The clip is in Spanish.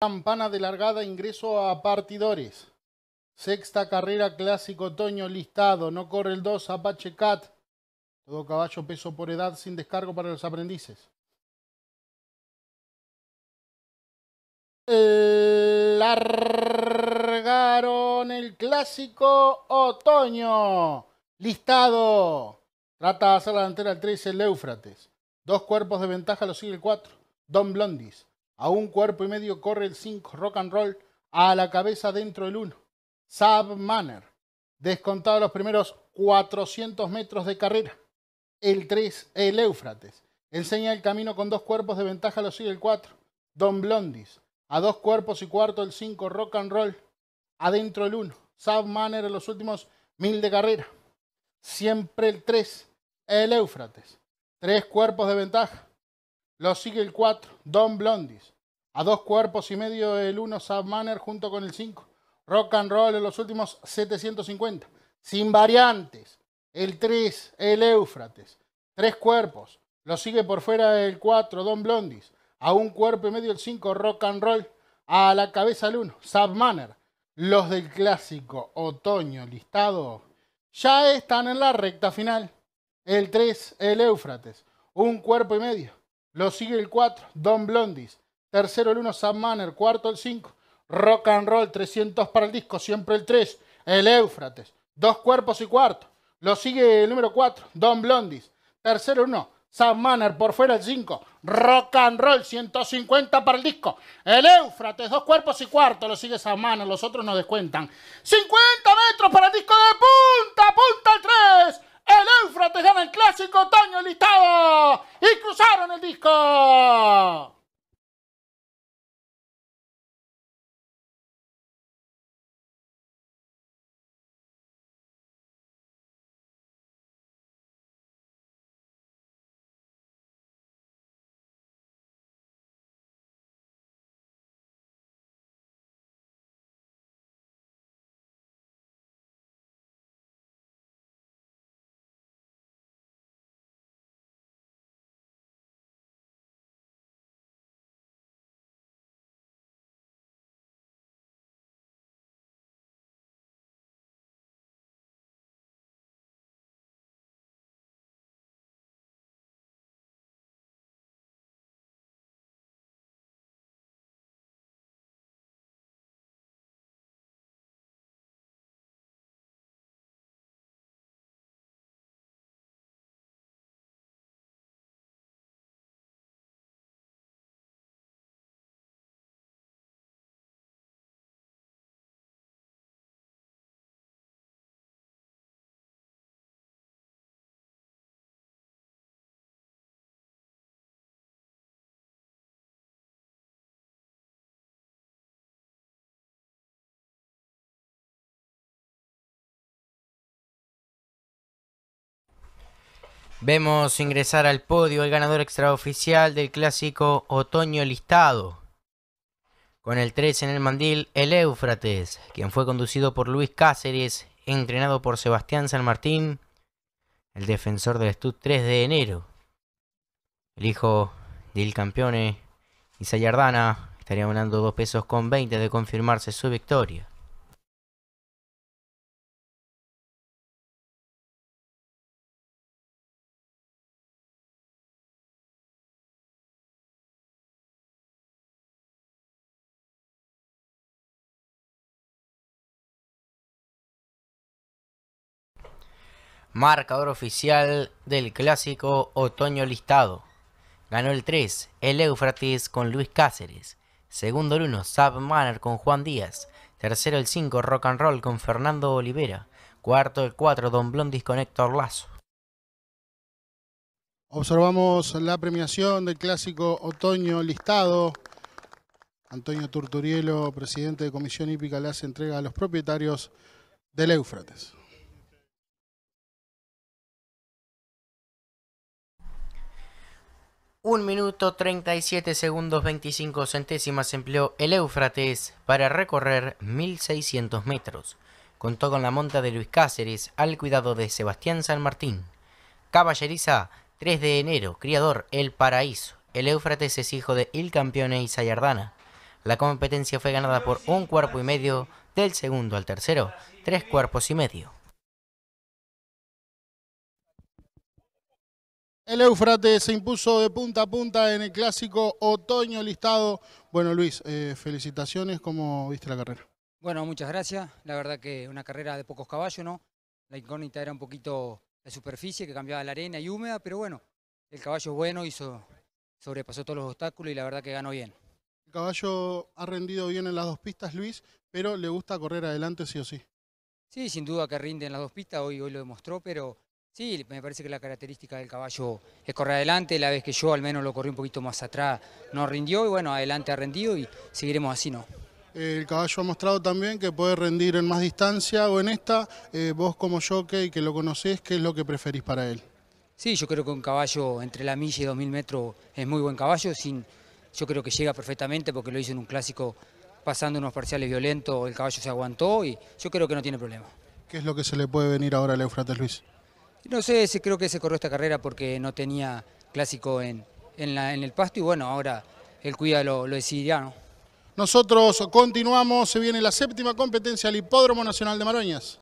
Campana de largada, ingreso a partidores. Sexta carrera, clásico otoño, listado. No corre el 2, Apache Cat. Todo caballo, peso por edad, sin descargo para los aprendices. Largaron el clásico otoño. Listado. Trata de hacer la delantera el 13, el Éufrates. Dos cuerpos de ventaja lo sigue el 4, Don Blondis. A un cuerpo y medio corre el 5 rock and roll a la cabeza dentro del 1. Sab Manner, descontado los primeros 400 metros de carrera. El 3, el Éufrates, enseña el camino con dos cuerpos de ventaja, lo sigue el 4. Don Blondis, a dos cuerpos y cuarto el 5 rock and roll, adentro el 1. Sab Manner en los últimos 1000 de carrera. Siempre el 3, el Éufrates. Tres cuerpos de ventaja. Lo sigue el 4, Don Blondis. A dos cuerpos y medio el 1, Sub junto con el 5. Rock and Roll en los últimos 750. Sin variantes. El 3, el Éufrates. Tres cuerpos. Lo sigue por fuera el 4, Don Blondis. A un cuerpo y medio el 5, Rock and Roll. A la cabeza el 1, Sub Los del clásico otoño listado ya están en la recta final. El 3, el Éufrates. Un cuerpo y medio. Lo sigue el 4, Don Blondis. Tercero el 1, Sam Manner. Cuarto el 5, Rock and Roll. 300 para el disco, siempre el 3, el Éufrates. Dos cuerpos y cuarto. Lo sigue el número 4, Don Blondis. Tercero el 1, Sam Por fuera el 5, Rock and Roll. 150 para el disco, el Éufrates. Dos cuerpos y cuarto. Lo sigue Sam Los otros no descuentan. 50 metros para el disco de punta, punta el 3. ¡Saron el disco. Vemos ingresar al podio el ganador extraoficial del clásico Otoño Listado. Con el 3 en el mandil, el Éufrates, quien fue conducido por Luis Cáceres, entrenado por Sebastián San Martín, el defensor del Stud 3 de enero. El hijo del y eh, Isayardana estaría ganando 2 pesos con 20 de confirmarse su victoria. marcador oficial del clásico otoño listado. Ganó el 3, el Eufrates con Luis Cáceres. Segundo el 1, Sab Manner con Juan Díaz. Tercero el 5, Rock and Roll con Fernando Olivera. Cuarto el 4, Don Blondis con Héctor Lazo. Observamos la premiación del clásico otoño listado. Antonio Turturielo, presidente de Comisión Hípica, le hace entrega a los propietarios del Eufrates. 1 minuto 37 segundos 25 centésimas empleó el Eufrates para recorrer 1600 metros. Contó con la monta de Luis Cáceres al cuidado de Sebastián San Martín. Caballeriza 3 de enero, criador El Paraíso. El Eufrates es hijo de Il Campione y Sayardana. La competencia fue ganada por un cuerpo y medio del segundo al tercero, tres cuerpos y medio. El Eufrates se impuso de punta a punta en el clásico otoño listado. Bueno, Luis, eh, felicitaciones. ¿Cómo viste la carrera? Bueno, muchas gracias. La verdad que una carrera de pocos caballos, ¿no? La incógnita era un poquito la superficie que cambiaba la arena y húmeda, pero bueno, el caballo bueno hizo, sobrepasó todos los obstáculos y la verdad que ganó bien. El caballo ha rendido bien en las dos pistas, Luis, pero le gusta correr adelante sí o sí. Sí, sin duda que rinde en las dos pistas, hoy, hoy lo demostró, pero Sí, me parece que la característica del caballo es correr adelante, la vez que yo al menos lo corrí un poquito más atrás no rindió y bueno, adelante ha rendido y seguiremos así, ¿no? El caballo ha mostrado también que puede rendir en más distancia o en esta. Eh, vos como yo que lo conocés, ¿qué es lo que preferís para él? Sí, yo creo que un caballo entre la milla y 2000 metros es muy buen caballo. Sin, yo creo que llega perfectamente porque lo hizo en un clásico pasando unos parciales violentos, el caballo se aguantó y yo creo que no tiene problema. ¿Qué es lo que se le puede venir ahora al Eufrates Luis? No sé, creo que se corrió esta carrera porque no tenía clásico en, la, en el pasto y bueno, ahora el cuida lo, lo Nosotros continuamos, se viene la séptima competencia al Hipódromo Nacional de Maroñas.